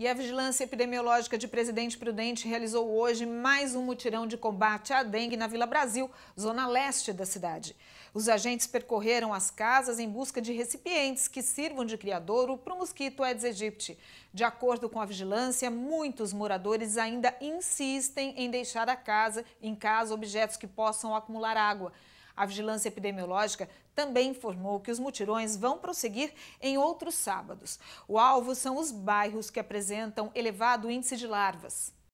E a Vigilância Epidemiológica de Presidente Prudente realizou hoje mais um mutirão de combate à dengue na Vila Brasil, zona leste da cidade. Os agentes percorreram as casas em busca de recipientes que sirvam de criadouro para o mosquito Aedes aegypti. De acordo com a vigilância, muitos moradores ainda insistem em deixar a casa, em casa, objetos que possam acumular água. A Vigilância Epidemiológica também informou que os mutirões vão prosseguir em outros sábados. O alvo são os bairros que apresentam elevado índice de larvas.